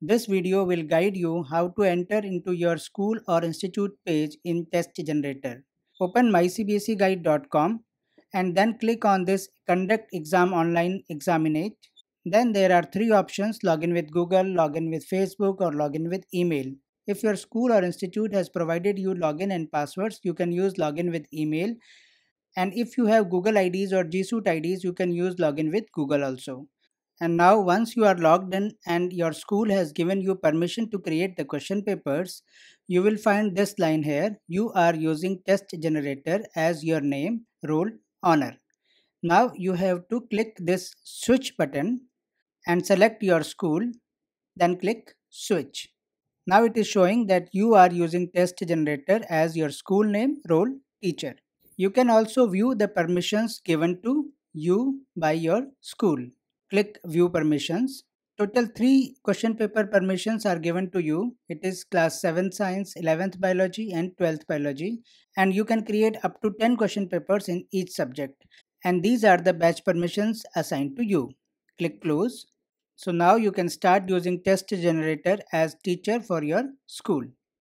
This video will guide you how to enter into your school or institute page in Test Generator. Open mycbseguide.com and then click on this Conduct Exam Online Examinate. Then there are three options login with Google, login with Facebook, or login with email. If your school or institute has provided you login and passwords, you can use login with email. And if you have Google IDs or G Suite IDs, you can use login with Google also. And now once you are logged in and your school has given you permission to create the question papers, you will find this line here. You are using test generator as your name, role, honor. Now you have to click this switch button and select your school, then click switch. Now it is showing that you are using test generator as your school name, role, teacher. You can also view the permissions given to you by your school click view permissions. Total three question paper permissions are given to you. It is class 7 science, 11th biology and 12th biology. And you can create up to 10 question papers in each subject. And these are the batch permissions assigned to you. Click close. So now you can start using test generator as teacher for your school.